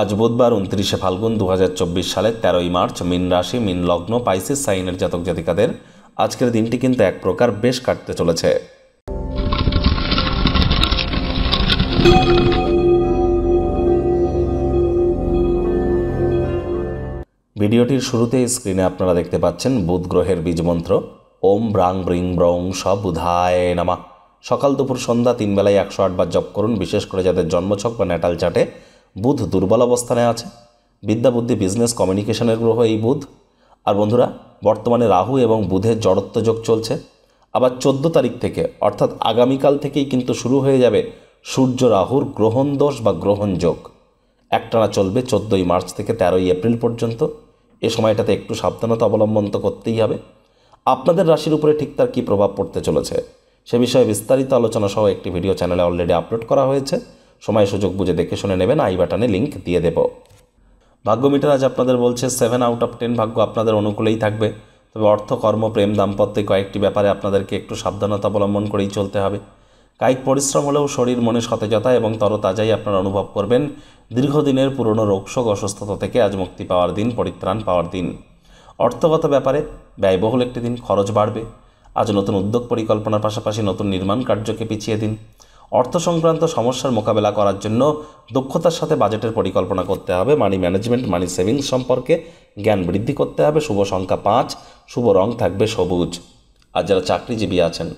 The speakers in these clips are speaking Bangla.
আজ বুধবার উনত্রিশে ফাল্গুন দু সালের তেরোই মার্চ মিন রাশি মিন লগ্ন পাইসিস সাইনের জাতক জাতিকাদের আজকের দিনটি কিন্তু এক প্রকার বেশ কাটতে চলেছে ভিডিওটির শুরুতে স্ক্রিনে আপনারা দেখতে পাচ্ছেন বুধ গ্রহের বীজমন্ত্র ওম ব্রাং ব্রিং ব্রং সব বুধায় নামা সকাল দুপুর সন্ধ্যা তিন বেলায় একশো আটবার জপ করুন বিশেষ করে যাদের জন্মছক বা ন্যাটাল চাটে বুধ দুর্বল অবস্থানে আছে বিদ্যা বুদ্ধি বিজনেস কমিউনিকেশনের গ্রহ এই বুধ আর বন্ধুরা বর্তমানে রাহু এবং বুধের যোগ চলছে আবার চোদ্দ তারিখ থেকে অর্থাৎ আগামীকাল থেকেই কিন্তু শুরু হয়ে যাবে সূর্য রাহুর গ্রহণ দোষ বা গ্রহণযোগ একটানা চলবে চোদ্দোই মার্চ থেকে তেরোই এপ্রিল পর্যন্ত এ সময়টাতে একটু সাবধানতা অবলম্বন তো করতেই হবে আপনাদের রাশির উপরে ঠিক তার কী প্রভাব পড়তে চলেছে সে বিষয়ে বিস্তারিত আলোচনা সহ একটি ভিডিও চ্যানেলে অলরেডি আপলোড করা হয়েছে সময় সুযোগ বুঝে দেখে শুনে নেবেন আই বাটনে লিঙ্ক দিয়ে দেব ভাগ্য মিটার আজ আপনাদের বলছে সেভেন আউট অফ টেন ভাগ্য আপনাদের অনুকূলেই থাকবে তবে অর্থ কর্ম প্রেম দাম্পত্যে কয়েকটি ব্যাপারে আপনাদেরকে একটু সাবধানতা অবলম্বন করেই চলতে হবে কায়িক পরিশ্রম হলেও শরীর মনে সতেজতা এবং তরতাজাই আপনারা অনুভব করবেন দীর্ঘদিনের পুরনো রোগশোক অসুস্থতা থেকে আজ মুক্তি পাওয়ার দিন পরিত্রাণ পাওয়ার দিন অর্থগত ব্যাপারে ব্যয়বহুল একটি দিন খরচ বাড়বে আজ নতুন উদ্যোগ পরিকল্পনার পাশাপাশি নতুন নির্মাণ কার্যকে পিছিয়ে দিন অর্থ সংক্রান্ত সমস্যার মোকাবেলা করার জন্য দক্ষতার সাথে বাজেটের পরিকল্পনা করতে হবে মানি ম্যানেজমেন্ট মানি সেভিংস সম্পর্কে জ্ঞান বৃদ্ধি করতে হবে শুভ সংখ্যা পাঁচ শুভ রং থাকবে সবুজ আর যারা চাকরিজীবী আছেন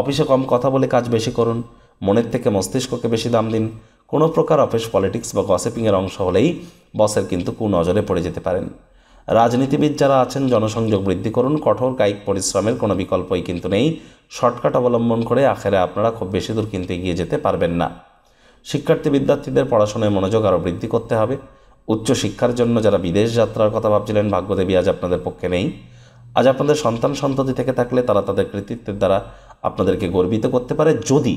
অফিসে কম কথা বলে কাজ বেশি করুন মনের থেকে মস্তিষ্ককে বেশি দাম দিন কোনো প্রকার অফিস পলিটিক্স বা গসিপিংয়ের অংশ হলেই বসের কিন্তু কুনজরে পড়ে যেতে পারেন রাজনীতিবিদ যারা আছেন জনসংযোগ বৃদ্ধি করুন কঠোর কায়িক পরিশ্রমের কোনো বিকল্পই কিন্তু নেই শর্টকাট অবলম্বন করে আখেরে আপনারা খুব বেশি দূর কিনতে গিয়ে যেতে পারবেন না শিক্ষার্থী বিদ্যার্থীদের পড়াশোনায় মনোযোগ আরও বৃদ্ধি করতে হবে উচ্চ শিক্ষার জন্য যারা বিদেশ যাত্রার কথা ভাবছিলেন ভাগ্যদেবী আজ আপনাদের পক্ষে নেই আজ আপনাদের সন্তান সন্ততি থেকে থাকলে তারা তাদের কৃতিত্বের দ্বারা আপনাদেরকে গর্বিত করতে পারে যদি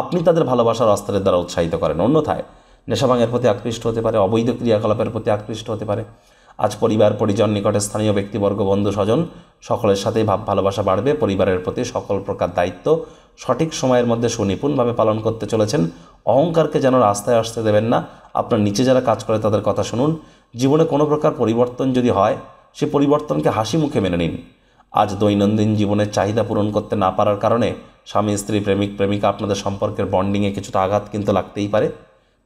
আপনি তাদের ভালোবাসার অস্ত্রের দ্বারা উৎসাহিত করেন অন্যথায় নেশাভাঙের প্রতি আকৃষ্ট হতে পারে অবৈধ ক্রিয়াকলাপের প্রতি আকৃষ্ট হতে পারে আজ পরিবার পরিজন নিকটে স্থানীয় ব্যক্তিবর্গ বন্ধু স্বজন সকলের সাথেই ভাব ভালোবাসা বাড়বে পরিবারের প্রতি সকল প্রকার দায়িত্ব সঠিক সময়ের মধ্যে সুনিপুণভাবে পালন করতে চলেছেন অহংকারকে যেন রাস্তায় আসতে দেবেন না আপনার নিচে যারা কাজ করে তাদের কথা শুনুন জীবনে কোনো প্রকার পরিবর্তন যদি হয় সে পরিবর্তনকে হাসি মুখে মেনে নিন আজ দৈনন্দিন জীবনের চাহিদা পূরণ করতে না পারার কারণে স্বামী স্ত্রী প্রেমিক প্রেমিকা আপনাদের সম্পর্কের বন্ডিংয়ে কিছুটা আঘাত কিন্তু লাগতেই পারে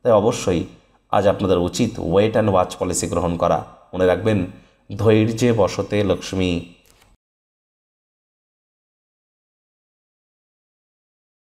তাই অবশ্যই আজ আপনাদের উচিত ওয়েট অ্যান্ড ওয়াচ পলিসি গ্রহণ করা মনে রাখবেন ধৈর্যে বসতে লক্ষ্মী